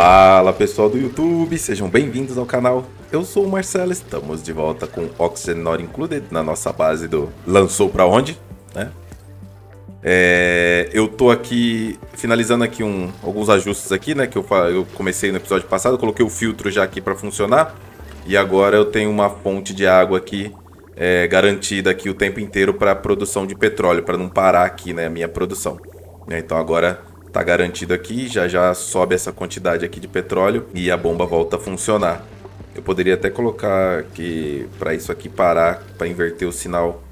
Fala pessoal do YouTube, sejam bem-vindos ao canal. Eu sou o Marcelo, estamos de volta com Oxygen Not Included na nossa base do Lançou Pra Onde, né? É, eu tô aqui finalizando aqui um, alguns ajustes aqui, né? Que eu, eu comecei no episódio passado, coloquei o filtro já aqui para funcionar. E agora eu tenho uma fonte de água aqui é, garantida aqui o tempo inteiro para produção de petróleo, para não parar aqui né, a minha produção. Né? Então agora tá garantido aqui, já já sobe essa quantidade aqui de petróleo e a bomba volta a funcionar. Eu poderia até colocar que para isso aqui parar, para inverter o sinal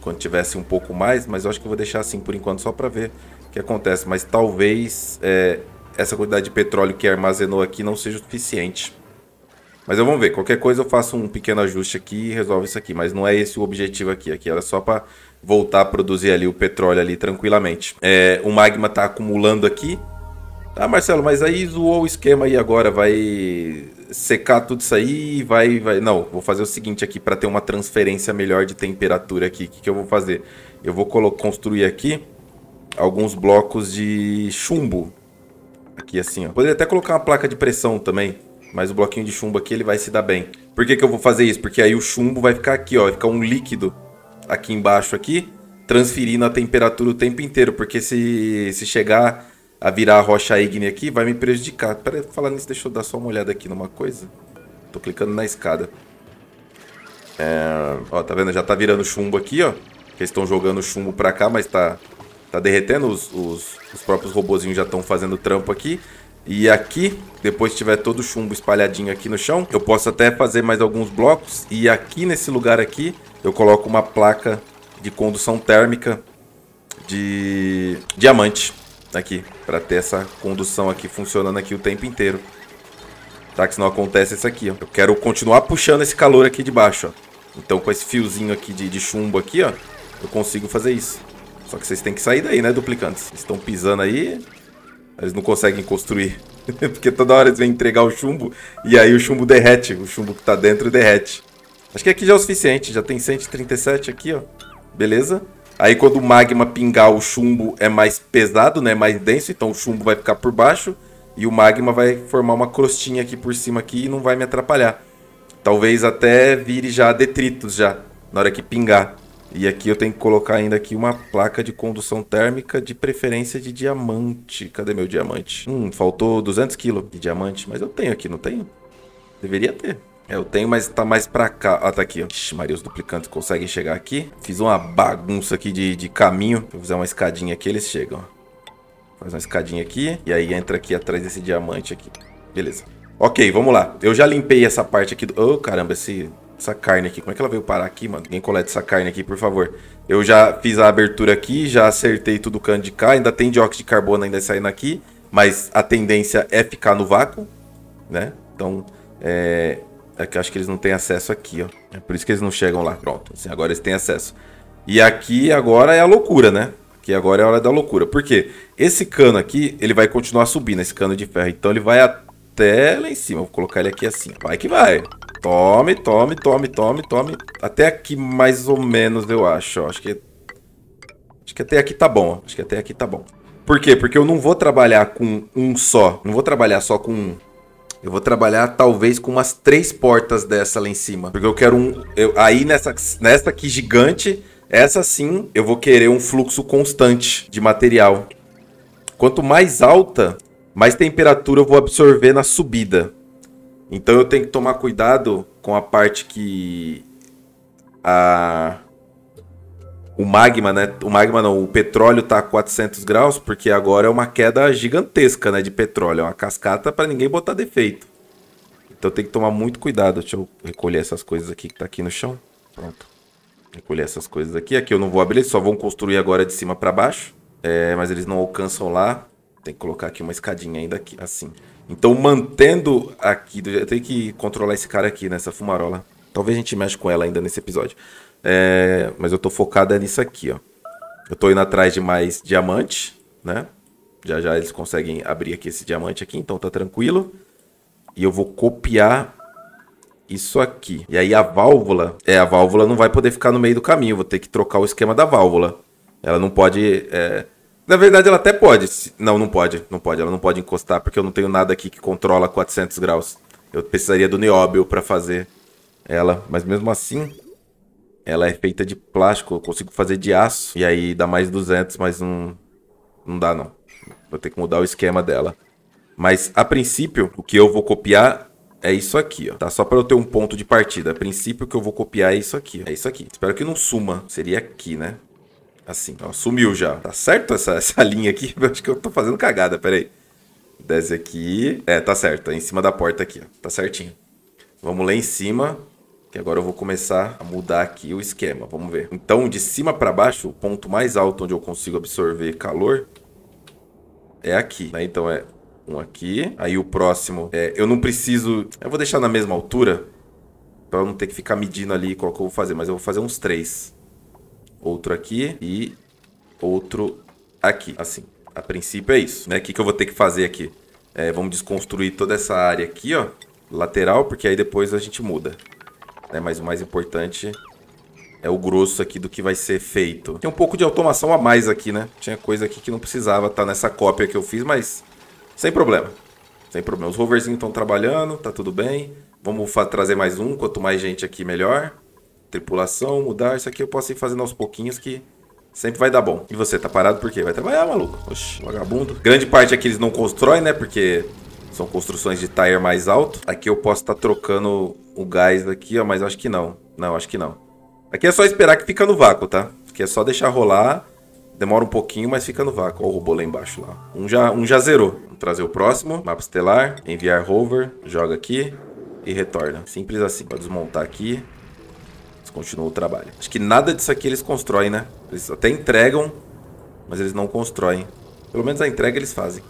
quando tivesse um pouco mais, mas eu acho que vou deixar assim por enquanto só para ver o que acontece. Mas talvez é, essa quantidade de petróleo que armazenou aqui não seja o suficiente. Mas eu vou ver, qualquer coisa eu faço um pequeno ajuste aqui e resolvo isso aqui, mas não é esse o objetivo aqui. Aqui era só para voltar a produzir ali o petróleo ali tranquilamente. É, o magma está acumulando aqui. Ah, Marcelo, mas aí zoou o esquema aí agora, vai secar tudo isso aí, vai, vai... Não, vou fazer o seguinte aqui para ter uma transferência melhor de temperatura aqui. O que, que eu vou fazer? Eu vou construir aqui alguns blocos de chumbo. Aqui assim, ó. Poderia até colocar uma placa de pressão também, mas o bloquinho de chumbo aqui ele vai se dar bem. Por que, que eu vou fazer isso? Porque aí o chumbo vai ficar aqui, ó, vai ficar um líquido aqui embaixo aqui, transferindo a temperatura o tempo inteiro, porque se, se chegar a virar a rocha ígnea aqui, vai me prejudicar. Pera aí, falando nisso, deixa eu dar só uma olhada aqui numa coisa. Tô clicando na escada. É, ó, tá vendo? Já tá virando chumbo aqui, ó. Eles estão jogando chumbo pra cá, mas tá, tá derretendo. Os, os, os próprios robozinhos já estão fazendo trampo aqui. E aqui, depois tiver todo o chumbo espalhadinho aqui no chão, eu posso até fazer mais alguns blocos. E aqui nesse lugar aqui, eu coloco uma placa de condução térmica de diamante aqui, para ter essa condução aqui funcionando aqui o tempo inteiro. Tá? Que senão acontece isso aqui, ó. Eu quero continuar puxando esse calor aqui de baixo, ó. Então com esse fiozinho aqui de, de chumbo aqui, ó, eu consigo fazer isso. Só que vocês têm que sair daí, né, duplicantes? Estão pisando aí, eles não conseguem construir. Porque toda hora eles vêm entregar o chumbo e aí o chumbo derrete. O chumbo que tá dentro derrete. Acho que aqui já é o suficiente. Já tem 137 aqui, ó. Beleza? Aí quando o magma pingar, o chumbo é mais pesado, né? Mais denso. Então o chumbo vai ficar por baixo. E o magma vai formar uma crostinha aqui por cima aqui e não vai me atrapalhar. Talvez até vire já detritos já. Na hora que pingar. E aqui eu tenho que colocar ainda aqui uma placa de condução térmica de preferência de diamante. Cadê meu diamante? Hum, faltou 200 kg de diamante, mas eu tenho aqui, não tenho? Deveria ter. É, eu tenho, mas tá mais pra cá. Ó, ah, tá aqui, ó. Ixi, Maria, os duplicantes conseguem chegar aqui. Fiz uma bagunça aqui de, de caminho. Vou fazer uma escadinha aqui, eles chegam, Faz uma escadinha aqui. E aí entra aqui atrás desse diamante aqui. Beleza. Ok, vamos lá. Eu já limpei essa parte aqui do... Oh, caramba, esse essa carne aqui. Como é que ela veio parar aqui, mano? Ninguém coleta essa carne aqui, por favor. Eu já fiz a abertura aqui, já acertei tudo o cano de cá. Ainda tem dióxido de carbono ainda saindo aqui. Mas a tendência é ficar no vácuo, né? Então, é... é que eu acho que eles não têm acesso aqui, ó. É por isso que eles não chegam lá. Pronto, assim, agora eles têm acesso. E aqui agora é a loucura, né? Aqui agora é a hora da loucura. Por quê? Esse cano aqui, ele vai continuar subindo, esse cano de ferro. Então ele vai até lá em cima. Vou colocar ele aqui assim. Vai que vai. Tome, tome, tome, tome, tome. Até aqui mais ou menos, eu acho. Acho que acho que até aqui tá bom. Acho que até aqui tá bom. Por quê? Porque eu não vou trabalhar com um só. Não vou trabalhar só com um. Eu vou trabalhar talvez com umas três portas dessa lá em cima. Porque eu quero um. Eu, aí nessa, nessa aqui gigante, essa sim eu vou querer um fluxo constante de material. Quanto mais alta, mais temperatura eu vou absorver na subida. Então eu tenho que tomar cuidado com a parte que a o magma, né? O magma não, o petróleo tá a 400 graus, porque agora é uma queda gigantesca, né, de petróleo, é uma cascata para ninguém botar defeito. Então tem que tomar muito cuidado. Deixa eu recolher essas coisas aqui que tá aqui no chão. Pronto. Recolher essas coisas aqui. Aqui eu não vou abrir, só vão construir agora de cima para baixo. É, mas eles não alcançam lá. Tem que colocar aqui uma escadinha ainda aqui, assim. Então, mantendo aqui, eu tenho que controlar esse cara aqui nessa né, fumarola. Talvez a gente mexa com ela ainda nesse episódio. É, mas eu tô focada nisso aqui, ó. Eu tô indo atrás de mais diamante, né? Já já eles conseguem abrir aqui esse diamante aqui, então tá tranquilo. E eu vou copiar isso aqui. E aí a válvula, é, a válvula não vai poder ficar no meio do caminho, vou ter que trocar o esquema da válvula. Ela não pode, é, na verdade, ela até pode. Não, não pode. Não pode. Ela não pode encostar, porque eu não tenho nada aqui que controla 400 graus. Eu precisaria do nióbio para fazer ela. Mas mesmo assim, ela é feita de plástico. Eu consigo fazer de aço. E aí dá mais 200, mas não, não dá, não. Vou ter que mudar o esquema dela. Mas, a princípio, o que eu vou copiar é isso aqui, ó. Tá? Só para eu ter um ponto de partida. A princípio, o que eu vou copiar é isso aqui. Ó. É isso aqui. Espero que não suma. Seria aqui, né? Assim, ó, sumiu já. Tá certo essa, essa linha aqui? Eu acho que eu tô fazendo cagada, peraí. Desce aqui. É, tá certo. É em cima da porta aqui, ó. Tá certinho. Vamos lá em cima, que agora eu vou começar a mudar aqui o esquema. Vamos ver. Então, de cima para baixo, o ponto mais alto onde eu consigo absorver calor é aqui, né? Então é um aqui. Aí o próximo é... Eu não preciso... Eu vou deixar na mesma altura, para eu não ter que ficar medindo ali qual que eu vou fazer. Mas eu vou fazer uns três outro aqui e outro aqui, assim. A princípio é isso, né? O que, que eu vou ter que fazer aqui? É, vamos desconstruir toda essa área aqui, ó, lateral, porque aí depois a gente muda. Né? Mas o mais importante é o grosso aqui do que vai ser feito. Tem um pouco de automação a mais aqui, né? Tinha coisa aqui que não precisava estar tá nessa cópia que eu fiz, mas sem problema. Sem problema. Os roverzinhos estão trabalhando, tá tudo bem. Vamos trazer mais um, quanto mais gente aqui melhor tripulação, mudar. Isso aqui eu posso ir fazendo aos pouquinhos que sempre vai dar bom. E você tá parado por quê? Vai trabalhar, maluco. Oxi, vagabundo. Grande parte aqui é eles não constroem, né? Porque são construções de tire mais alto. Aqui eu posso estar tá trocando o gás daqui, ó, mas acho que não. Não, acho que não. Aqui é só esperar que fica no vácuo, tá? Aqui é só deixar rolar. Demora um pouquinho, mas fica no vácuo. Ó, o robô lá embaixo lá. Um já, um já zerou. Vamos trazer o próximo. Mapa estelar. Enviar rover. Joga aqui. E retorna. Simples assim. Pode desmontar aqui continua o trabalho. Acho que nada disso aqui eles constroem, né? Eles até entregam, mas eles não constroem. Pelo menos a entrega eles fazem.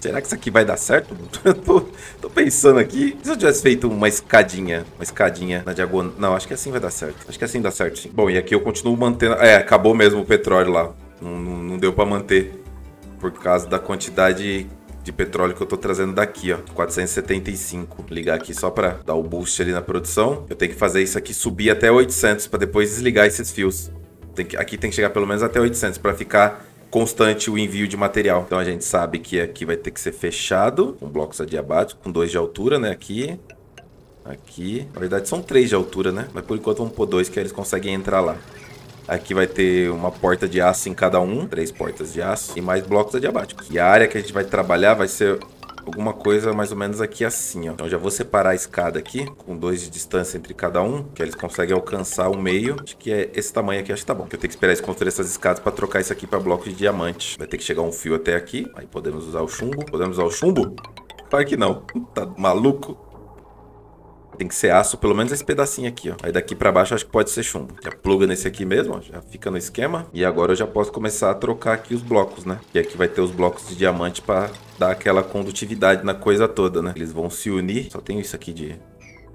Será que isso aqui vai dar certo? tô, tô, pensando aqui. se eu tivesse feito uma escadinha? Uma escadinha na diagonal. Não, acho que assim vai dar certo. Acho que assim dá certo, sim. Bom, e aqui eu continuo mantendo... É, acabou mesmo o petróleo lá. Não, não, não deu pra manter. Por causa da quantidade de petróleo que eu tô trazendo daqui, ó. 475. Ligar aqui só para dar o boost ali na produção. Eu tenho que fazer isso aqui subir até 800 para depois desligar esses fios. Tem que, aqui tem que chegar pelo menos até 800 para ficar constante o envio de material. Então a gente sabe que aqui vai ter que ser fechado, um bloco adiabático com dois de altura, né, aqui. Aqui. Na verdade são três de altura, né? Mas por enquanto vamos pôr dois que eles conseguem entrar lá. Aqui vai ter uma porta de aço em cada um, três portas de aço e mais blocos adiabáticos. E a área que a gente vai trabalhar vai ser alguma coisa mais ou menos aqui assim, ó. Então já vou separar a escada aqui, com dois de distância entre cada um, que eles conseguem alcançar o meio. Acho que é esse tamanho aqui, acho que tá bom. eu tenho que esperar eles construir essas escadas pra trocar isso aqui pra bloco de diamante. Vai ter que chegar um fio até aqui, aí podemos usar o chumbo. Podemos usar o chumbo? Claro que não. tá maluco? Tem que ser aço, pelo menos esse pedacinho aqui, ó. Aí daqui pra baixo acho que pode ser chumbo. Já pluga nesse aqui mesmo, ó. Já fica no esquema. E agora eu já posso começar a trocar aqui os blocos, né? E aqui vai ter os blocos de diamante pra dar aquela condutividade na coisa toda, né? Eles vão se unir. Só tenho isso aqui de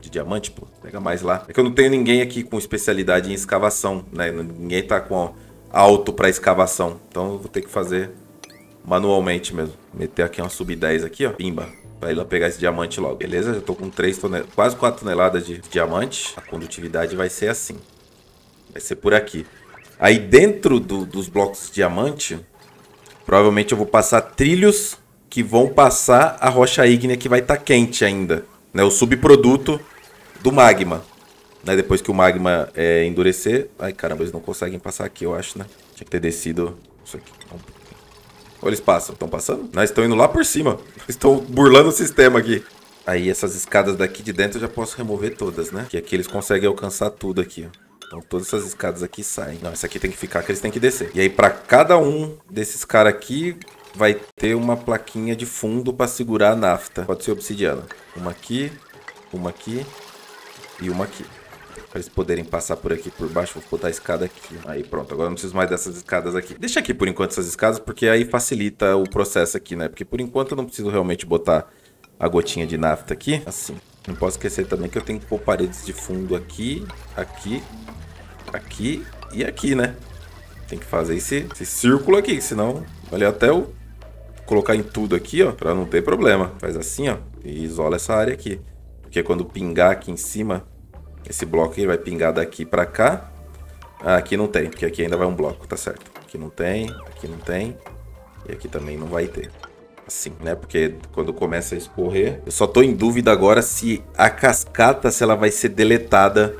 de diamante, pô. Pega mais lá. É que eu não tenho ninguém aqui com especialidade em escavação, né? Ninguém tá com alto para escavação. Então eu vou ter que fazer manualmente mesmo. Meter aqui uma sub 10 aqui, ó. Pimba. Vai lá pegar esse diamante logo, beleza? Já tô com 3 toneladas, quase 4 toneladas de diamante. A condutividade vai ser assim. Vai ser por aqui. Aí dentro do, dos blocos de diamante, provavelmente eu vou passar trilhos que vão passar a rocha ígnea que vai estar tá quente ainda. Né? O subproduto do magma. Né? Depois que o magma é, endurecer... Ai, caramba, eles não conseguem passar aqui, eu acho, né? Tinha que ter descido isso aqui. Ou eles passam? Estão passando? Não, né? estão indo lá por cima. Estão burlando o sistema aqui. Aí essas escadas daqui de dentro eu já posso remover todas, né? Que aqui eles conseguem alcançar tudo aqui, ó. Então todas essas escadas aqui saem. Não, essa aqui tem que ficar, que eles têm que descer. E aí para cada um desses caras aqui, vai ter uma plaquinha de fundo para segurar a nafta. Pode ser obsidiana. Uma aqui, uma aqui e uma aqui. Pra eles poderem passar por aqui por baixo, vou botar a escada aqui. Aí pronto, agora não preciso mais dessas escadas aqui. Deixa aqui por enquanto essas escadas, porque aí facilita o processo aqui, né? Porque por enquanto eu não preciso realmente botar a gotinha de nafta aqui. Assim. Não posso esquecer também que eu tenho que pôr paredes de fundo aqui, aqui, aqui e aqui, né? Tem que fazer esse, esse círculo aqui, senão... Olha até o colocar em tudo aqui, ó, pra não ter problema. Faz assim, ó, e isola essa área aqui. Porque quando pingar aqui em cima, esse bloco ele vai pingar daqui para cá. Ah, aqui não tem, porque aqui ainda vai um bloco, tá certo. Aqui não tem, aqui não tem. E aqui também não vai ter. Assim, né? Porque quando começa a escorrer... Eu só tô em dúvida agora se a cascata, se ela vai ser deletada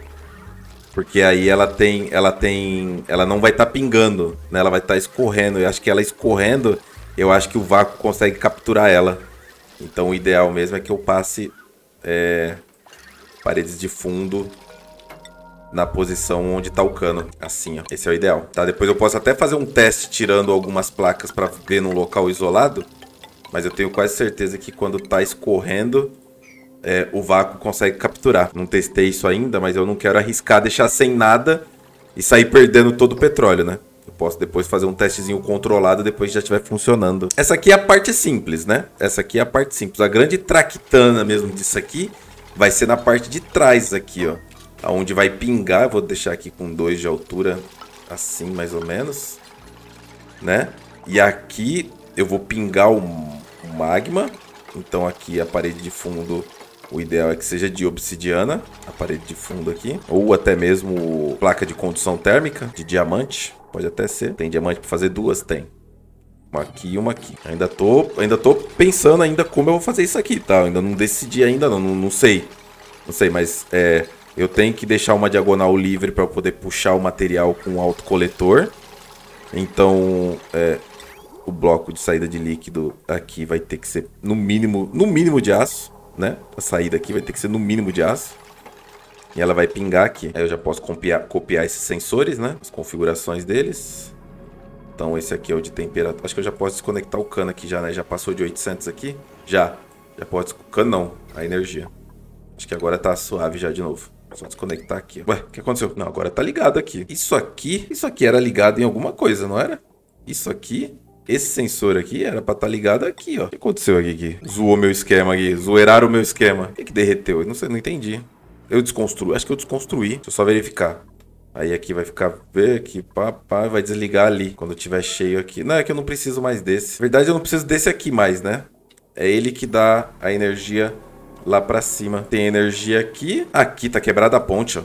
porque aí ela tem. Ela tem. Ela não vai estar tá pingando, né? Ela vai estar tá escorrendo. Eu acho que ela escorrendo, eu acho que o vácuo consegue capturar ela. Então o ideal mesmo é que eu passe. É, paredes de fundo na posição onde tá o cano. Assim, ó. Esse é o ideal, tá? Depois eu posso até fazer um teste tirando algumas placas para ver num local isolado. Mas eu tenho quase certeza que quando tá escorrendo, é, o vácuo consegue capturar. Não testei isso ainda, mas eu não quero arriscar deixar sem nada e sair perdendo todo o petróleo, né? Eu posso depois fazer um testezinho controlado depois já estiver funcionando. Essa aqui é a parte simples, né? Essa aqui é a parte simples. A grande traquitana mesmo disso aqui vai ser na parte de trás aqui, ó. Aonde vai pingar, vou deixar aqui com 2 de altura, assim mais ou menos, né? E aqui eu vou pingar o magma, então aqui a parede de fundo o ideal é que seja de obsidiana, a parede de fundo aqui, ou até mesmo placa de condução térmica de diamante, pode até ser. Tem diamante para fazer duas? Tem. Uma aqui e uma aqui. Ainda tô, ainda tô pensando ainda como eu vou fazer isso aqui, tá? Ainda não decidi ainda, não, não, não sei. Não sei, mas é, eu tenho que deixar uma diagonal livre para eu poder puxar o material com o autocoletor. Então, é, o bloco de saída de líquido aqui vai ter que ser no mínimo, no mínimo de aço, né? A saída aqui vai ter que ser no mínimo de aço. E ela vai pingar aqui. Aí eu já posso copiar, copiar esses sensores, né? As configurações deles. Então esse aqui é o de temperatura. Acho que eu já posso desconectar o cano aqui já, né? Já passou de 800 aqui? Já. Já pode... Cano não. A energia. Acho que agora tá suave já de novo. Só desconectar aqui. Ué, o que aconteceu? Não, agora tá ligado aqui. Isso aqui... Isso aqui era ligado em alguma coisa, não era? Isso aqui... Esse sensor aqui era pra estar tá ligado aqui, ó. O que aconteceu aqui? aqui? Zoou meu esquema aqui. Zoeraram o meu esquema. O que, que derreteu? Eu não sei, não entendi. Eu desconstruí. Acho que eu desconstruí. Deixa eu só verificar. Aí aqui vai ficar ver aqui, papá vai desligar ali quando tiver cheio aqui. Não, é que eu não preciso mais desse. Na verdade, eu não preciso desse aqui mais, né? É ele que dá a energia lá pra cima. Tem energia aqui. Aqui, tá quebrada a ponte, ó.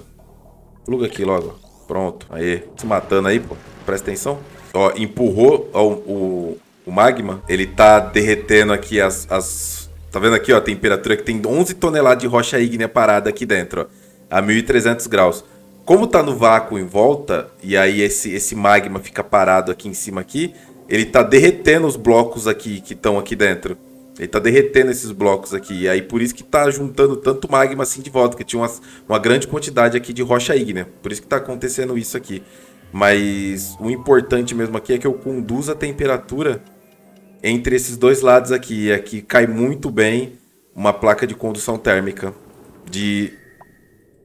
Pluga aqui logo. Pronto. Aí, se matando aí, pô. Presta atenção. Ó, empurrou ó, o, o magma. Ele tá derretendo aqui as, as... Tá vendo aqui, ó, a temperatura que tem 11 toneladas de rocha ígnea parada aqui dentro, ó. A 1.300 graus. Como tá no vácuo em volta, e aí esse, esse magma fica parado aqui em cima aqui, ele tá derretendo os blocos aqui que estão aqui dentro. Ele tá derretendo esses blocos aqui. E aí por isso que tá juntando tanto magma assim de volta, que tinha uma, uma grande quantidade aqui de rocha ígnea. Por isso que tá acontecendo isso aqui. Mas o importante mesmo aqui é que eu conduza a temperatura entre esses dois lados aqui. E aqui cai muito bem uma placa de condução térmica de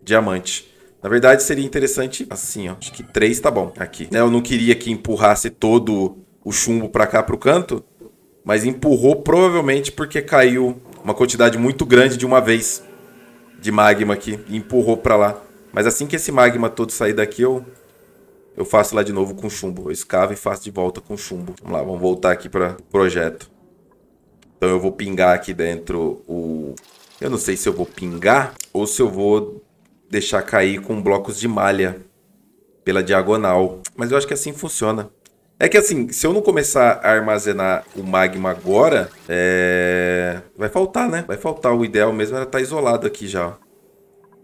diamante. Na verdade, seria interessante assim, ó. Acho que três tá bom aqui. Né? Eu não queria que empurrasse todo o chumbo para cá pro canto, mas empurrou provavelmente porque caiu uma quantidade muito grande de uma vez de magma aqui e empurrou para lá. Mas assim que esse magma todo sair daqui, eu eu faço lá de novo com chumbo. Eu escavo e faço de volta com chumbo. Vamos lá, vamos voltar aqui para projeto. Então eu vou pingar aqui dentro o... Eu não sei se eu vou pingar ou se eu vou deixar cair com blocos de malha pela diagonal. Mas eu acho que assim funciona. É que assim, se eu não começar a armazenar o magma agora, é... vai faltar, né? Vai faltar. O ideal mesmo era estar tá isolado aqui já.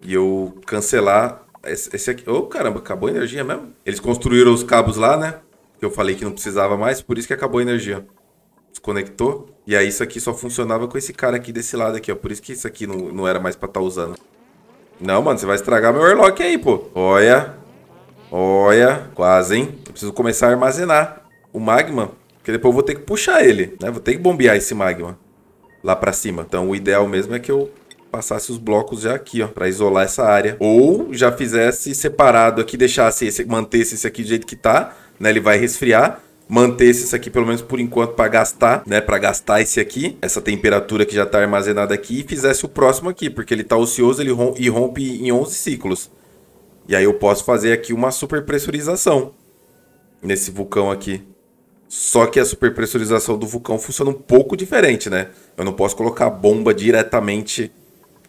E eu cancelar esse, esse aqui. Ô, oh, caramba, acabou a energia mesmo? Eles construíram os cabos lá, né? Que eu falei que não precisava mais, por isso que acabou a energia. Desconectou. E aí isso aqui só funcionava com esse cara aqui desse lado aqui, ó. Por isso que isso aqui não, não era mais pra estar tá usando. Não, mano, você vai estragar meu airlock aí, pô. Olha. Olha. Quase, hein? Eu preciso começar a armazenar o magma. Porque depois eu vou ter que puxar ele, né? Vou ter que bombear esse magma lá pra cima. Então o ideal mesmo é que eu passasse os blocos já aqui, ó, para isolar essa área. Ou já fizesse separado aqui, deixasse esse, mantesse esse aqui do jeito que tá, né? Ele vai resfriar manter esse aqui pelo menos por enquanto para gastar, né, para gastar esse aqui, essa temperatura que já está armazenada aqui e fizesse o próximo aqui, porque ele está ocioso, ele rompe, e rompe em 11 ciclos. E aí eu posso fazer aqui uma superpressurização nesse vulcão aqui. Só que a superpressurização do vulcão funciona um pouco diferente, né? Eu não posso colocar a bomba diretamente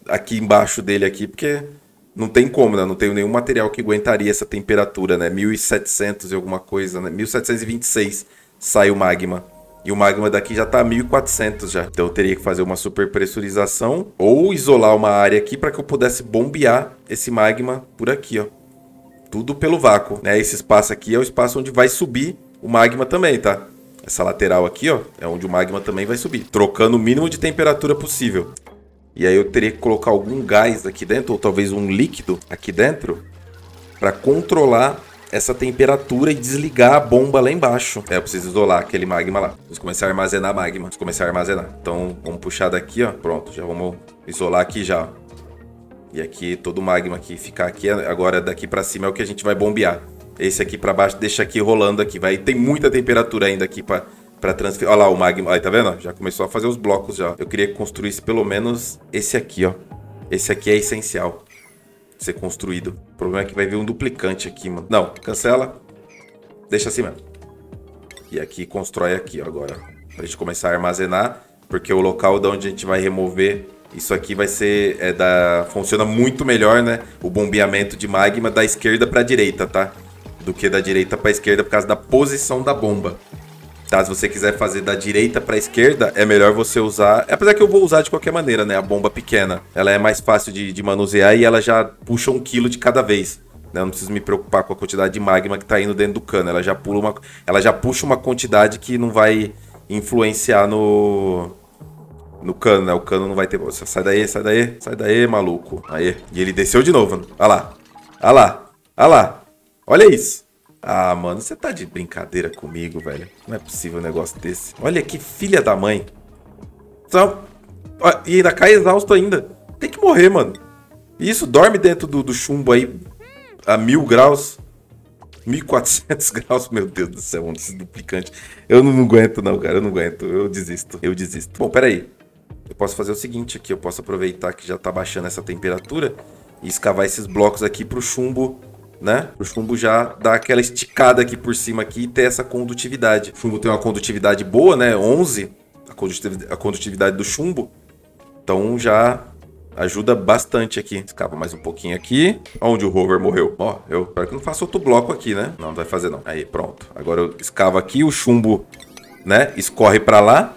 aqui embaixo dele aqui, porque não tem como, né? Não tenho nenhum material que aguentaria essa temperatura, né? 1700 e alguma coisa, né? 1726 sai o magma. E o magma daqui já tá 1400 já. Então eu teria que fazer uma superpressurização ou isolar uma área aqui para que eu pudesse bombear esse magma por aqui, ó. Tudo pelo vácuo, né? Esse espaço aqui é o espaço onde vai subir o magma também, tá? Essa lateral aqui, ó, é onde o magma também vai subir, trocando o mínimo de temperatura possível. E aí eu teria que colocar algum gás aqui dentro, ou talvez um líquido aqui dentro, para controlar essa temperatura e desligar a bomba lá embaixo. É, eu preciso isolar aquele magma lá. Vamos começar a armazenar magma. Vamos começar a armazenar. Então, vamos puxar daqui, ó. Pronto, já vamos isolar aqui já. E aqui, todo o magma que ficar aqui, agora daqui para cima é o que a gente vai bombear. Esse aqui para baixo deixa aqui rolando aqui, vai. Tem muita temperatura ainda aqui para para transferir. Olha lá o magma. Aí, tá vendo? Já começou a fazer os blocos já. Eu queria que construísse pelo menos esse aqui, ó. Esse aqui é essencial ser construído. O problema é que vai vir um duplicante aqui, mano. Não, cancela. Deixa assim mesmo. E aqui constrói aqui, ó, agora. Pra gente começar a armazenar. Porque o local de onde a gente vai remover isso aqui vai ser é da funciona muito melhor, né? O bombeamento de magma da esquerda para a direita, tá? Do que da direita para a esquerda por causa da posição da bomba. Tá? Se você quiser fazer da direita para esquerda, é melhor você usar. Apesar que eu vou usar de qualquer maneira, né? A bomba pequena. Ela é mais fácil de, de manusear e ela já puxa um quilo de cada vez. Né? Eu não preciso me preocupar com a quantidade de magma que está indo dentro do cano. Ela já, pula uma, ela já puxa uma quantidade que não vai influenciar no. No cano, né? O cano não vai ter. sai daí, sai daí, sai daí, maluco. Aí. E ele desceu de novo, mano. Olha lá. Olha lá. Olha lá. Olha isso. Ah, mano, você tá de brincadeira comigo, velho. Não é possível um negócio desse. Olha que filha da mãe. Então, E ainda cai exausto ainda. Tem que morrer, mano. E isso dorme dentro do, do chumbo aí a mil graus. 1400 graus, meu Deus do céu, um duplicante. Eu não, não, aguento, não, cara, eu não aguento, eu desisto, eu desisto. Bom, peraí. Eu posso fazer o seguinte aqui, eu posso aproveitar que já tá baixando essa temperatura e escavar esses blocos aqui pro chumbo né? chumbo já dá aquela esticada aqui por cima aqui e ter essa condutividade. O chumbo tem uma condutividade boa, né? 11, a condutividade, do chumbo. Então já ajuda bastante aqui. Escava mais um pouquinho aqui. Onde o rover morreu. Ó, eu espero que não faça outro bloco aqui, né? Não, não vai fazer não. Aí, pronto. Agora eu escavo aqui, o chumbo, né? Escorre para lá.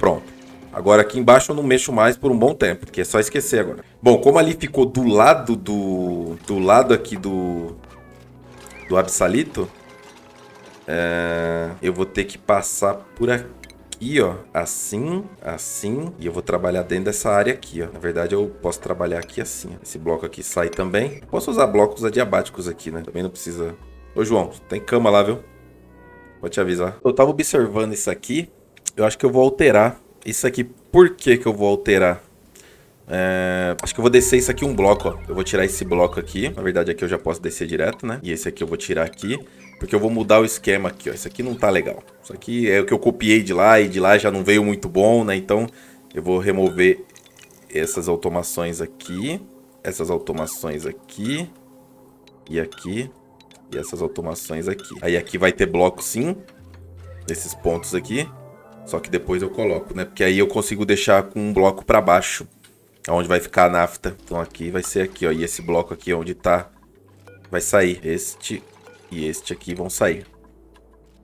Pronto. Agora aqui embaixo eu não mexo mais por um bom tempo, porque é só esquecer agora. Bom, como ali ficou do lado do... Do lado aqui do... Do Absalito. É, eu vou ter que passar por aqui, ó. Assim, assim. E eu vou trabalhar dentro dessa área aqui, ó. Na verdade, eu posso trabalhar aqui assim. Ó. Esse bloco aqui sai também. Posso usar blocos adiabáticos aqui, né? Também não precisa... Ô, João, tem cama lá, viu? Vou te avisar. Eu tava observando isso aqui. Eu acho que eu vou alterar isso aqui, por que que eu vou alterar? É, acho que eu vou descer isso aqui um bloco, ó. Eu vou tirar esse bloco aqui. Na verdade, aqui eu já posso descer direto, né? E esse aqui eu vou tirar aqui. Porque eu vou mudar o esquema aqui, ó. Isso aqui não tá legal. Isso aqui é o que eu copiei de lá e de lá já não veio muito bom, né? Então, eu vou remover essas automações aqui. Essas automações aqui. E aqui. E essas automações aqui. Aí aqui vai ter bloco sim. Nesses pontos aqui. Só que depois eu coloco, né? Porque aí eu consigo deixar com um bloco para baixo, onde vai ficar a nafta. Então aqui vai ser aqui, ó. E esse bloco aqui é onde tá, vai sair. Este e este aqui vão sair.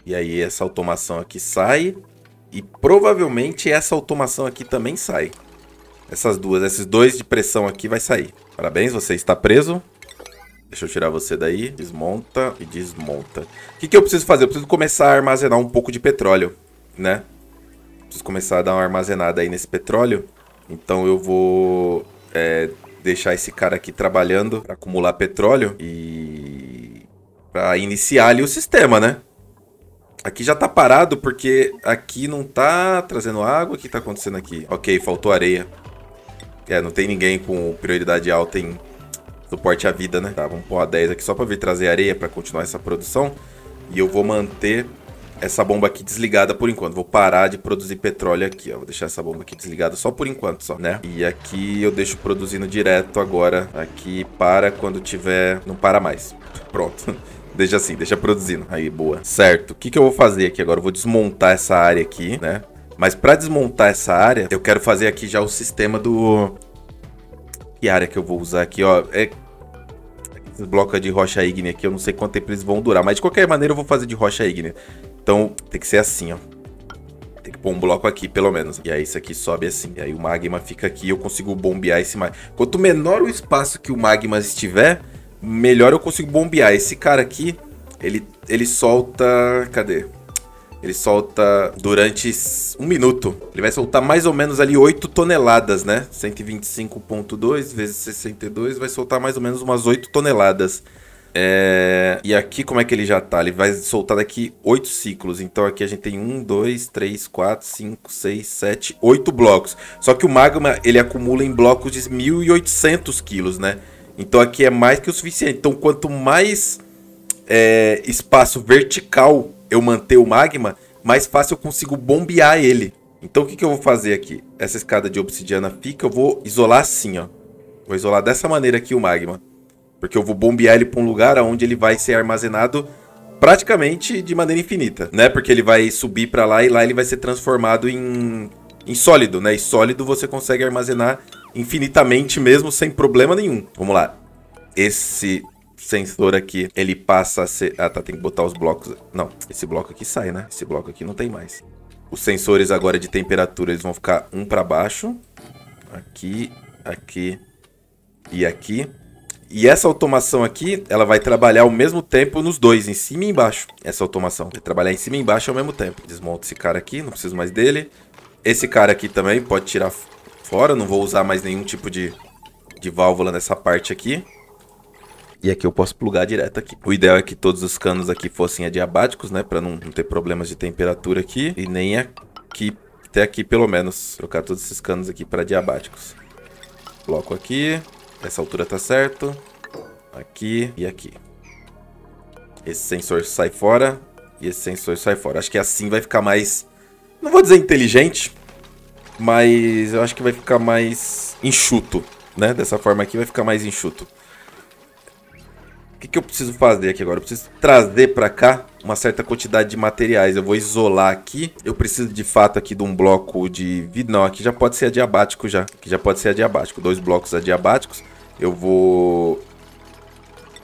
E aí essa automação aqui sai. E provavelmente essa automação aqui também sai. Essas duas, esses dois de pressão aqui vai sair. Parabéns, você está preso. Deixa eu tirar você daí. Desmonta e desmonta. O que, que eu preciso fazer? Eu preciso começar a armazenar um pouco de petróleo, né? preciso começar a dar uma armazenada aí nesse petróleo. Então eu vou é, deixar esse cara aqui trabalhando para acumular petróleo e para iniciar ali o sistema, né? Aqui já tá parado porque aqui não tá trazendo água. O que tá acontecendo aqui? Ok, faltou areia. É, não tem ninguém com prioridade alta em suporte à vida, né? Tá, vamos pôr a 10 aqui só pra vir trazer areia pra continuar essa produção. E eu vou manter essa bomba aqui desligada por enquanto. Vou parar de produzir petróleo aqui, ó. Vou deixar essa bomba aqui desligada só por enquanto, só, né? E aqui eu deixo produzindo direto agora. Aqui para quando tiver... Não para mais. Pronto. Deixa assim, deixa produzindo. Aí, boa. Certo. O que, que eu vou fazer aqui agora? Eu vou desmontar essa área aqui, né? Mas para desmontar essa área, eu quero fazer aqui já o sistema do... Que área que eu vou usar aqui, ó? É blocos de rocha ígnea aqui, eu não sei quanto tempo eles vão durar, mas de qualquer maneira eu vou fazer de rocha ígnea. Então tem que ser assim, ó. Tem que pôr um bloco aqui, pelo menos. E aí isso aqui sobe assim. E aí o magma fica aqui e eu consigo bombear esse magma. Quanto menor o espaço que o magma estiver, melhor eu consigo bombear. Esse cara aqui, ele, ele solta... Cadê? Ele solta durante um minuto. Ele vai soltar mais ou menos ali 8 toneladas, né? 125.2 vezes 62 vai soltar mais ou menos umas 8 toneladas. É... E aqui, como é que ele já tá? Ele vai soltar daqui oito ciclos. Então aqui a gente tem um, dois, três, quatro, cinco, seis, sete, oito blocos. Só que o magma, ele acumula em blocos de 1.800 quilos, né? Então aqui é mais que o suficiente. Então quanto mais é, espaço vertical eu manter o magma, mais fácil eu consigo bombear ele. Então o que, que eu vou fazer aqui? Essa escada de obsidiana fica, eu vou isolar assim, ó. Vou isolar dessa maneira aqui o magma. Porque eu vou bombear ele para um lugar onde ele vai ser armazenado praticamente de maneira infinita, né? Porque ele vai subir para lá e lá ele vai ser transformado em, em sólido, né? E sólido você consegue armazenar infinitamente mesmo sem problema nenhum. Vamos lá. Esse sensor aqui, ele passa a ser... Ah, tá, tem que botar os blocos... Não, esse bloco aqui sai, né? Esse bloco aqui não tem mais. Os sensores agora de temperatura, eles vão ficar um para baixo. Aqui, aqui e aqui. E essa automação aqui, ela vai trabalhar ao mesmo tempo nos dois, em cima e embaixo. Essa automação vai é trabalhar em cima e embaixo ao mesmo tempo. Desmonto esse cara aqui, não preciso mais dele. Esse cara aqui também pode tirar fora, não vou usar mais nenhum tipo de, de válvula nessa parte aqui. E aqui eu posso plugar direto aqui. O ideal é que todos os canos aqui fossem adiabáticos, né? Pra não, não ter problemas de temperatura aqui. E nem aqui, até aqui pelo menos. Trocar todos esses canos aqui para adiabáticos. Coloco aqui. Essa altura tá certo. Aqui e aqui. Esse sensor sai fora. E esse sensor sai fora. Acho que assim vai ficar mais... Não vou dizer inteligente. Mas eu acho que vai ficar mais enxuto, né? Dessa forma aqui vai ficar mais enxuto que, que eu preciso fazer aqui agora? Eu preciso trazer para cá uma certa quantidade de materiais. Eu vou isolar aqui. Eu preciso de fato aqui de um bloco de vidro. Não, aqui já pode ser adiabático já. Aqui já pode ser adiabático. Dois blocos adiabáticos. Eu vou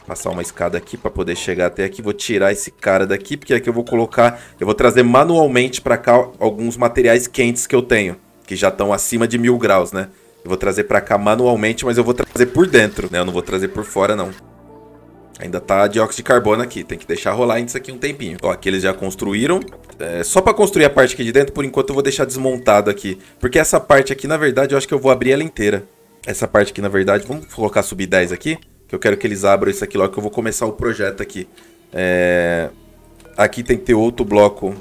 passar uma escada aqui para poder chegar até aqui. Vou tirar esse cara daqui, porque aqui eu vou colocar... Eu vou trazer manualmente para cá alguns materiais quentes que eu tenho. Que já estão acima de mil graus, né? Eu vou trazer para cá manualmente, mas eu vou trazer por dentro, né? Eu não vou trazer por fora, não. Ainda tá dióxido de carbono aqui, tem que deixar rolar isso aqui um tempinho. Ó, aqui eles já construíram. É, só para construir a parte aqui de dentro, por enquanto eu vou deixar desmontado aqui. Porque essa parte aqui, na verdade, eu acho que eu vou abrir ela inteira. Essa parte aqui, na verdade, vamos colocar sub 10 aqui. Que eu quero que eles abram isso aqui logo que eu vou começar o projeto aqui. É... Aqui tem que ter outro bloco.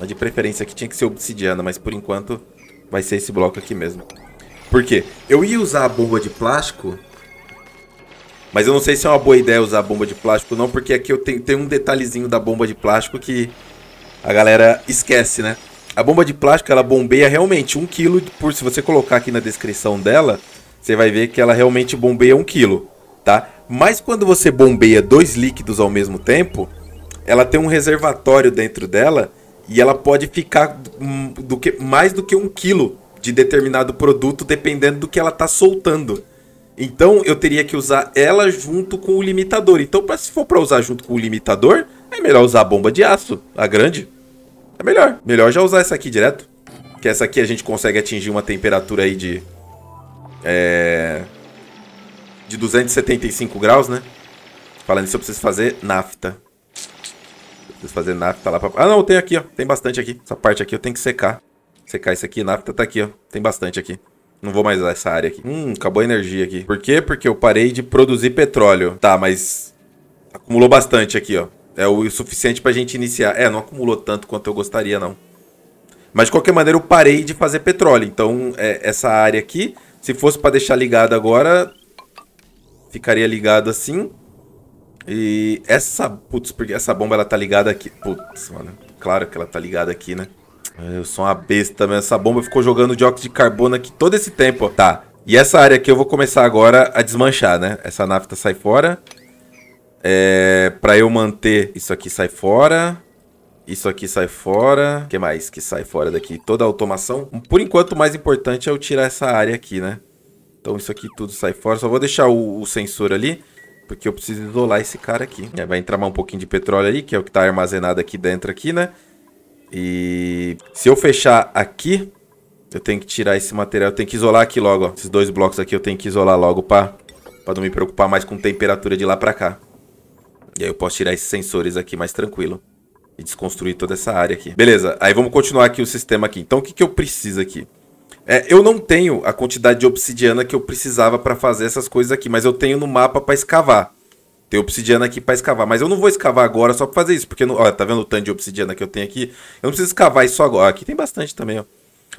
É, de preferência aqui tinha que ser obsidiana, mas por enquanto vai ser esse bloco aqui mesmo. Por quê? Eu ia usar a bomba de plástico mas eu não sei se é uma boa ideia usar bomba de plástico não, porque aqui eu tenho, tenho um detalhezinho da bomba de plástico que a galera esquece, né? A bomba de plástico, ela bombeia realmente 1 kg, por se você colocar aqui na descrição dela, você vai ver que ela realmente bombeia 1 kg, tá? Mas quando você bombeia dois líquidos ao mesmo tempo, ela tem um reservatório dentro dela e ela pode ficar do que, mais do que um quilo de determinado produto, dependendo do que ela está soltando. Então eu teria que usar ela junto com o limitador. Então, pra, se for para usar junto com o limitador, é melhor usar a bomba de aço, a grande. É melhor. Melhor já usar essa aqui direto. Que essa aqui a gente consegue atingir uma temperatura aí de... É... De 275 graus, né? Falando isso, eu preciso fazer nafta. preciso fazer nafta lá pra... Ah, não, tem aqui, ó. Tem bastante aqui. Essa parte aqui eu tenho que secar. Secar isso aqui. Nafta tá aqui, ó. Tem bastante aqui. Não vou mais usar essa área aqui. Hum, acabou a energia aqui. Por quê? Porque eu parei de produzir petróleo. Tá, mas acumulou bastante aqui, ó. É o suficiente pra gente iniciar. É, não acumulou tanto quanto eu gostaria, não. Mas de qualquer maneira eu parei de fazer petróleo. Então é, essa área aqui, se fosse pra deixar ligada agora, ficaria ligado assim. E essa, putz, porque essa bomba ela tá ligada aqui. Putz, mano, claro que ela tá ligada aqui, né? Eu sou uma besta, mas essa bomba ficou jogando dióxido de carbono aqui todo esse tempo. Tá, e essa área aqui eu vou começar agora a desmanchar, né? Essa nafta tá sai fora. É, pra eu manter, isso aqui sai fora. Isso aqui sai fora. O que mais que sai fora daqui? Toda a automação. Por enquanto, o mais importante é eu tirar essa área aqui, né? Então isso aqui tudo sai fora. Só vou deixar o, o sensor ali, porque eu preciso isolar esse cara aqui. É, vai entrar mais um pouquinho de petróleo ali, que é o que tá armazenado aqui dentro aqui, né? E se eu fechar aqui, eu tenho que tirar esse material, eu tenho que isolar aqui logo, ó. Esses dois blocos aqui eu tenho que isolar logo pra, pra não me preocupar mais com temperatura de lá pra cá. E aí eu posso tirar esses sensores aqui mais tranquilo. E desconstruir toda essa área aqui. Beleza, aí vamos continuar aqui o sistema aqui. Então o que, que eu preciso aqui? É, eu não tenho a quantidade de obsidiana que eu precisava pra fazer essas coisas aqui, mas eu tenho no mapa pra escavar. Tem obsidiana aqui para escavar, mas eu não vou escavar agora só para fazer isso, porque não, olha, tá vendo o tanto de obsidiana que eu tenho aqui? Eu não preciso escavar isso agora. Aqui tem bastante também, ó.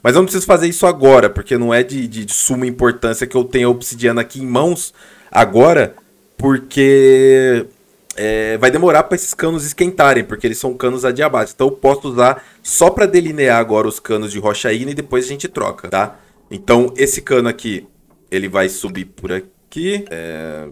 Mas eu não preciso fazer isso agora, porque não é de, de, de suma importância que eu tenha obsidiana aqui em mãos agora, porque é, vai demorar para esses canos esquentarem, porque eles são canos adiabáticos. Então eu posso usar só para delinear agora os canos de rocha ígnea e depois a gente troca, tá? Então esse cano aqui, ele vai subir por aqui. É,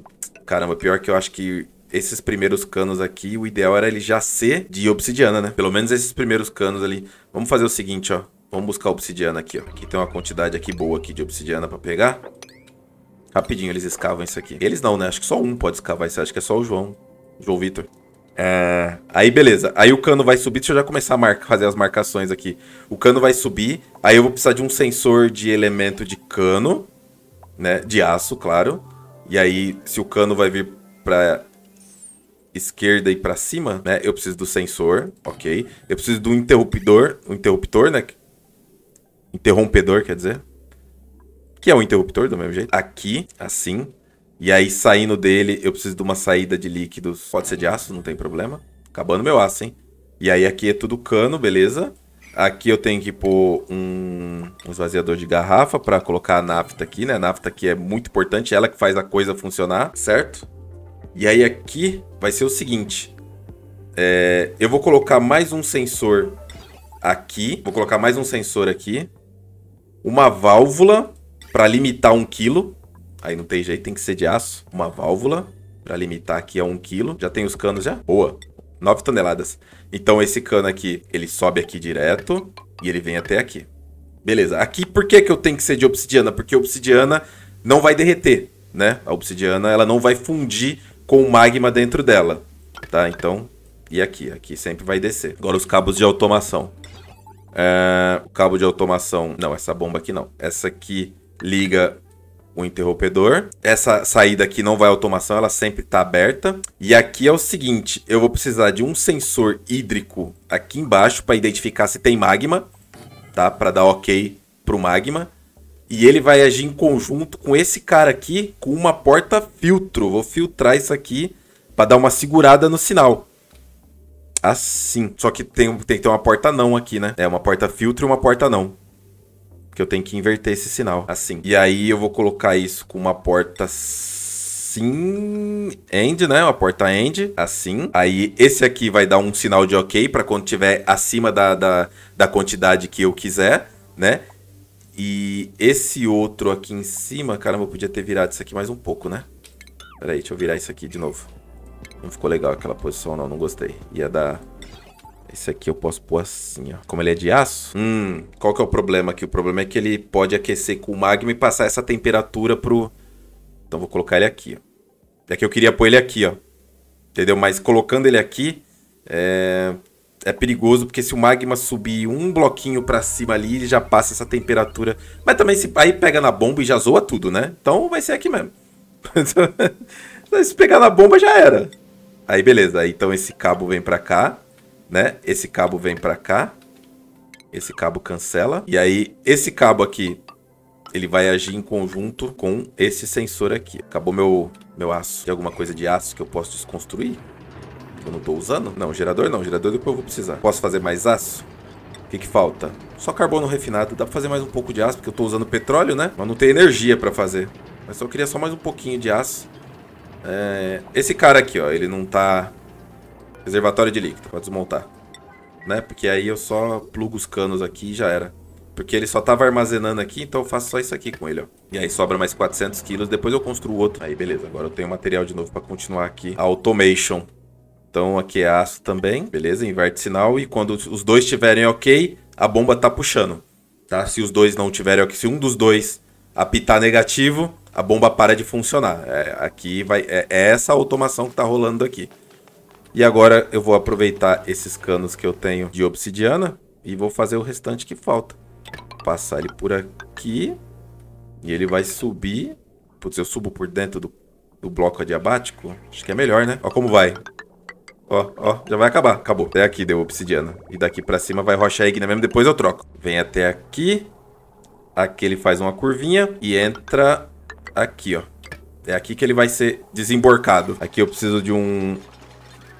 Caramba, pior que eu acho que esses primeiros canos aqui, o ideal era ele já ser de obsidiana, né? Pelo menos esses primeiros canos ali. Vamos fazer o seguinte, ó. Vamos buscar obsidiana aqui, ó. Aqui tem uma quantidade aqui boa aqui de obsidiana pra pegar. Rapidinho eles escavam isso aqui. Eles não, né? Acho que só um pode escavar isso. Acho que é só o João. João Vitor. É... Aí, beleza. Aí o cano vai subir. Deixa eu já começar a marcar, fazer as marcações aqui. O cano vai subir. Aí eu vou precisar de um sensor de elemento de cano, né? De aço, claro. E aí, se o cano vai vir para esquerda e para cima, né? Eu preciso do sensor, ok. Eu preciso do interruptor, o interruptor, né? Interrompedor, quer dizer. Que é o interruptor, do mesmo jeito. Aqui, assim. E aí, saindo dele, eu preciso de uma saída de líquidos. Pode ser de aço, não tem problema. Acabando meu aço, hein? E aí, aqui é tudo cano, beleza? Aqui eu tenho que pôr um, um esvaziador de garrafa para colocar a nafta aqui, né? A nafta aqui é muito importante, é ela que faz a coisa funcionar, certo? E aí aqui vai ser o seguinte. É, eu vou colocar mais um sensor aqui. Vou colocar mais um sensor aqui. Uma válvula para limitar um quilo. Aí não tem jeito, tem que ser de aço. Uma válvula para limitar aqui a um quilo. Já tem os canos já? Boa. 9 toneladas. Então esse cano aqui, ele sobe aqui direto e ele vem até aqui. Beleza. Aqui por que, que eu tenho que ser de obsidiana? Porque obsidiana não vai derreter, né? A obsidiana ela não vai fundir com o magma dentro dela. Tá? Então, e aqui? Aqui sempre vai descer. Agora os cabos de automação. É, o cabo de automação... Não, essa bomba aqui não. Essa aqui liga o interruptor. Essa saída aqui não vai automação, ela sempre está aberta. E aqui é o seguinte, eu vou precisar de um sensor hídrico aqui embaixo para identificar se tem magma, tá? Para dar OK para o magma. E ele vai agir em conjunto com esse cara aqui com uma porta filtro. Vou filtrar isso aqui para dar uma segurada no sinal. Assim. Só que tem, tem que ter uma porta não aqui, né? É uma porta filtro e uma porta não que eu tenho que inverter esse sinal, assim. E aí eu vou colocar isso com uma porta assim, end, né? Uma porta end, assim. Aí esse aqui vai dar um sinal de ok para quando tiver acima da, da, da quantidade que eu quiser, né? E esse outro aqui em cima, caramba, eu podia ter virado isso aqui mais um pouco, né? Pera aí, deixa eu virar isso aqui de novo. Não ficou legal aquela posição, não, não gostei. Ia dar esse aqui eu posso pôr assim, ó. Como ele é de aço? Hum, qual que é o problema aqui? O problema é que ele pode aquecer com o magma e passar essa temperatura pro... Então vou colocar ele aqui, ó. É que eu queria pôr ele aqui, ó. Entendeu? Mas colocando ele aqui, é... É perigoso, porque se o magma subir um bloquinho pra cima ali, ele já passa essa temperatura. Mas também se aí pega na bomba e já zoa tudo, né? Então vai ser aqui mesmo. se pegar na bomba já era. Aí beleza, aí, então esse cabo vem pra cá né? Esse cabo vem para cá. Esse cabo cancela. E aí, esse cabo aqui, ele vai agir em conjunto com esse sensor aqui. Acabou meu, meu aço. Tem alguma coisa de aço que eu posso desconstruir? Que eu não tô usando? Não, gerador não. Gerador depois eu vou precisar. Posso fazer mais aço? O que, que falta? Só carbono refinado. Dá pra fazer mais um pouco de aço, porque eu tô usando petróleo, né? Mas não tem energia pra fazer. Mas só queria só mais um pouquinho de aço. É... Esse cara aqui, ó. Ele não tá Reservatório de líquido, pra desmontar. Né? Porque aí eu só plugo os canos aqui e já era. Porque ele só tava armazenando aqui, então eu faço só isso aqui com ele, ó. E aí sobra mais 400 quilos, depois eu construo outro. Aí, beleza. Agora eu tenho material de novo pra continuar aqui. A automation. Então aqui é aço também, beleza? Inverte sinal e quando os dois estiverem ok, a bomba tá puxando, tá? Se os dois não tiverem ok, se um dos dois apitar negativo, a bomba para de funcionar. É, aqui vai, é, é essa automação que tá rolando aqui. E agora eu vou aproveitar esses canos que eu tenho de obsidiana e vou fazer o restante que falta. Passar ele por aqui e ele vai subir. Putz, eu subo por dentro do, do bloco adiabático? Acho que é melhor, né? Ó como vai. Ó, ó, já vai acabar. Acabou. Até aqui deu obsidiana. E daqui pra cima vai rocha ígnea mesmo, depois eu troco. Vem até aqui. Aqui ele faz uma curvinha e entra aqui, ó. É aqui que ele vai ser desemborcado. Aqui eu preciso de um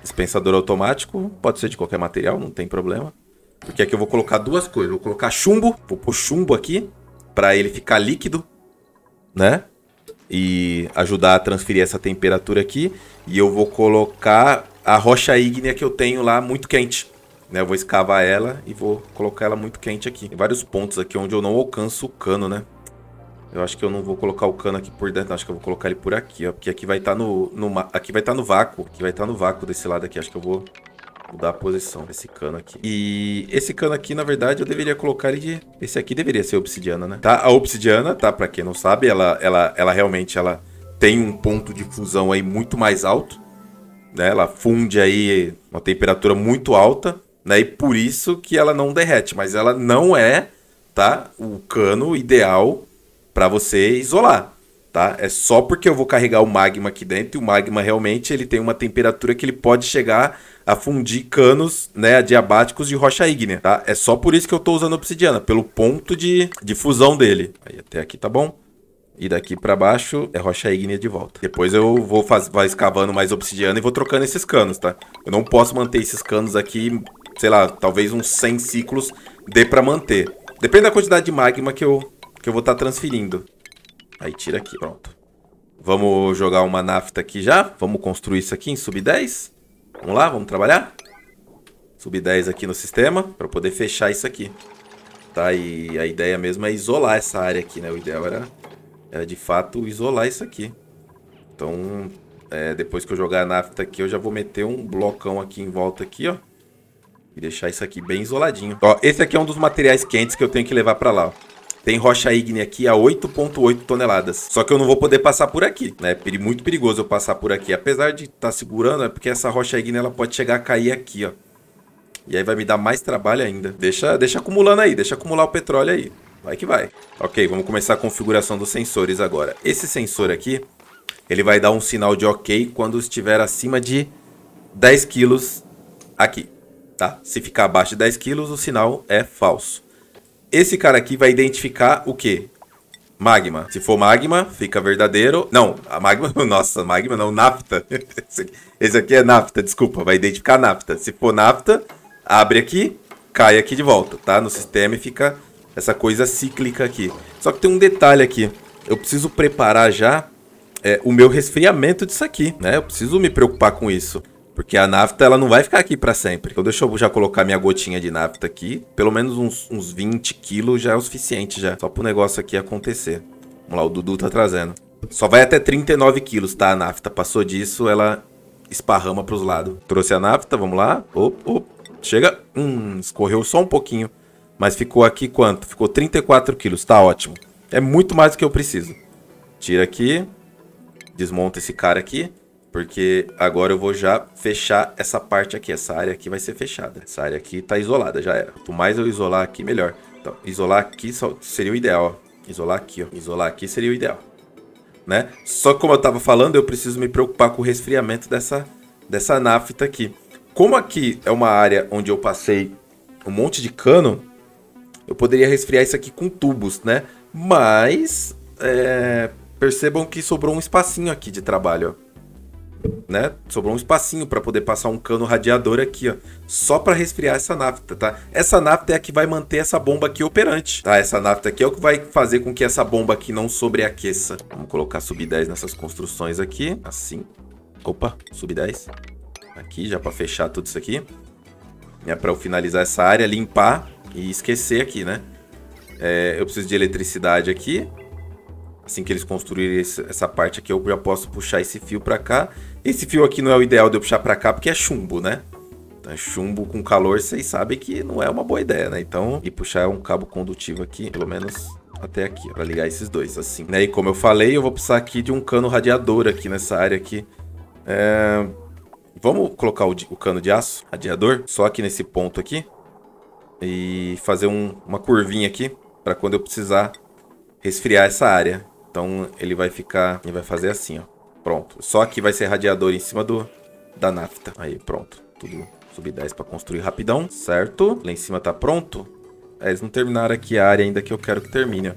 Dispensador automático, pode ser de qualquer material, não tem problema. Porque aqui eu vou colocar duas coisas. Vou colocar chumbo, vou pôr chumbo aqui, para ele ficar líquido, né? E ajudar a transferir essa temperatura aqui. E eu vou colocar a rocha ígnea que eu tenho lá muito quente. Né? Eu vou escavar ela e vou colocar ela muito quente aqui. Tem vários pontos aqui onde eu não alcanço o cano, né? Eu acho que eu não vou colocar o cano aqui por dentro, acho que eu vou colocar ele por aqui, ó. Porque aqui vai estar tá no, no, Aqui vai estar tá no vácuo. Aqui vai estar tá no vácuo desse lado aqui. Acho que eu vou mudar a posição desse cano aqui. E esse cano aqui, na verdade, eu deveria colocar ele de... Esse aqui deveria ser obsidiana, né? Tá, a obsidiana, tá? Pra quem não sabe, ela, ela, ela realmente ela tem um ponto de fusão aí muito mais alto. Né? Ela funde aí uma temperatura muito alta, né? E por isso que ela não derrete. Mas ela não é, tá? O cano ideal para você isolar, tá? É só porque eu vou carregar o magma aqui dentro e o magma realmente ele tem uma temperatura que ele pode chegar a fundir canos, né, adiabáticos de rocha ígnea, tá? É só por isso que eu tô usando obsidiana, pelo ponto de, de fusão dele. Aí até aqui tá bom. E daqui para baixo é rocha ígnea de volta. Depois eu vou, faz, vai escavando mais obsidiana e vou trocando esses canos, tá? Eu não posso manter esses canos aqui, sei lá, talvez uns 100 ciclos dê para manter. Depende da quantidade de magma que eu, porque eu vou estar tá transferindo. Aí tira aqui, pronto. Vamos jogar uma nafta aqui já. Vamos construir isso aqui em sub-10. Vamos lá, vamos trabalhar. Sub-10 aqui no sistema para poder fechar isso aqui. Tá, e a ideia mesmo é isolar essa área aqui, né? O ideal era, era de fato isolar isso aqui. Então, é, depois que eu jogar a nafta aqui, eu já vou meter um blocão aqui em volta aqui, ó. E deixar isso aqui bem isoladinho. Ó, esse aqui é um dos materiais quentes que eu tenho que levar pra lá, ó. Tem rocha ígnea aqui a 8.8 toneladas. Só que eu não vou poder passar por aqui, né? É muito perigoso eu passar por aqui. Apesar de estar tá segurando, é porque essa rocha ígnea ela pode chegar a cair aqui, ó. E aí vai me dar mais trabalho ainda. Deixa, deixa acumulando aí, deixa acumular o petróleo aí. Vai que vai. Ok, vamos começar a configuração dos sensores agora. Esse sensor aqui, ele vai dar um sinal de ok quando estiver acima de 10 quilos aqui, tá? Se ficar abaixo de 10 quilos, o sinal é falso. Esse cara aqui vai identificar o quê? Magma. Se for magma, fica verdadeiro. Não, a magma. Nossa, magma não, nafta. Esse aqui, esse aqui é nafta, desculpa. Vai identificar nafta. Se for nafta, abre aqui, cai aqui de volta, tá? No sistema e fica essa coisa cíclica aqui. Só que tem um detalhe aqui. Eu preciso preparar já é, o meu resfriamento disso aqui, né? Eu preciso me preocupar com isso. Porque a nafta ela não vai ficar aqui para sempre. Então deixa eu já colocar minha gotinha de nafta aqui. Pelo menos uns, uns 20 quilos já é o suficiente já. Só pro negócio aqui acontecer. Vamos lá, o Dudu tá trazendo. Só vai até 39 quilos, tá? A nafta. Passou disso, ela esparrama pros lados. Trouxe a nafta, vamos lá. Opa, opa. Chega. Hum, escorreu só um pouquinho. Mas ficou aqui quanto? Ficou 34 quilos, tá ótimo. É muito mais do que eu preciso. Tira aqui. Desmonta esse cara aqui. Porque agora eu vou já fechar essa parte aqui. Essa área aqui vai ser fechada. Essa área aqui tá isolada, já era. Quanto mais eu isolar aqui, melhor. Então, isolar aqui seria o ideal, ó. Isolar aqui, ó. Isolar aqui seria o ideal. Né? Só como eu tava falando, eu preciso me preocupar com o resfriamento dessa, dessa nafta aqui. Como aqui é uma área onde eu passei um monte de cano, eu poderia resfriar isso aqui com tubos, né? Mas, é... percebam que sobrou um espacinho aqui de trabalho, ó né? Sobrou um espacinho para poder passar um cano radiador aqui, ó, só para resfriar essa nafta, tá? Essa nafta é a que vai manter essa bomba aqui operante, tá? Essa nafta aqui é o que vai fazer com que essa bomba aqui não sobreaqueça. Vamos colocar sub 10 nessas construções aqui, assim. Opa, sub 10. Aqui já para fechar tudo isso aqui. É para eu finalizar essa área, limpar e esquecer aqui, né? É, eu preciso de eletricidade aqui. Assim que eles construírem essa parte aqui, eu já posso puxar esse fio para cá esse fio aqui não é o ideal de eu puxar para cá porque é chumbo, né? Então, é chumbo com calor, vocês sabem que não é uma boa ideia, né? Então, e puxar um cabo condutivo aqui, pelo menos até aqui, para ligar esses dois, assim. Né? E como eu falei, eu vou precisar aqui de um cano radiador aqui nessa área aqui. É... Vamos colocar o, o, cano de aço, radiador, só aqui nesse ponto aqui. E fazer um, uma curvinha aqui, para quando eu precisar resfriar essa área. Então, ele vai ficar... Ele vai fazer assim, ó. Pronto. Só que vai ser radiador em cima do da nafta. Aí, pronto. Tudo subir 10 para construir rapidão, certo? Lá em cima tá pronto. É, eles não terminaram aqui a área ainda que eu quero que termine,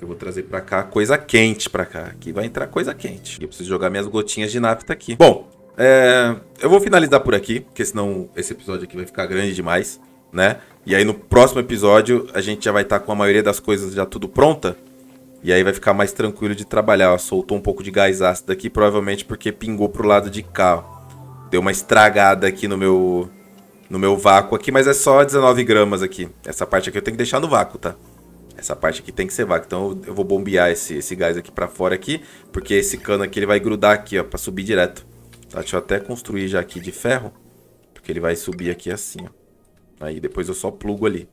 Eu vou trazer pra cá coisa quente pra cá. Aqui vai entrar coisa quente. E eu preciso jogar minhas gotinhas de nafta aqui. Bom, é... eu vou finalizar por aqui, porque senão esse episódio aqui vai ficar grande demais, né? E aí no próximo episódio a gente já vai estar tá com a maioria das coisas já tudo pronta. E aí vai ficar mais tranquilo de trabalhar. Ó, soltou um pouco de gás ácido aqui, provavelmente porque pingou pro lado de cá. Ó. Deu uma estragada aqui no meu no meu vácuo aqui, mas é só 19 gramas aqui. Essa parte aqui eu tenho que deixar no vácuo, tá? Essa parte aqui tem que ser vácuo. Então eu vou bombear esse, esse gás aqui pra fora aqui, porque esse cano aqui ele vai grudar aqui, ó, pra subir direto. Tá? Deixa eu até construir já aqui de ferro, porque ele vai subir aqui assim, ó. Aí depois eu só plugo ali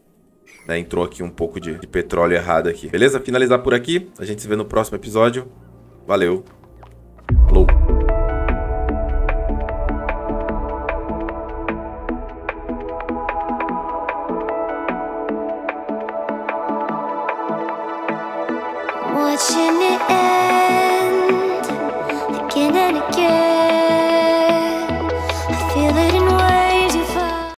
né, entrou aqui um pouco de, de petróleo errado aqui. Beleza? Finalizar por aqui. A gente se vê no próximo episódio. Valeu. Falou.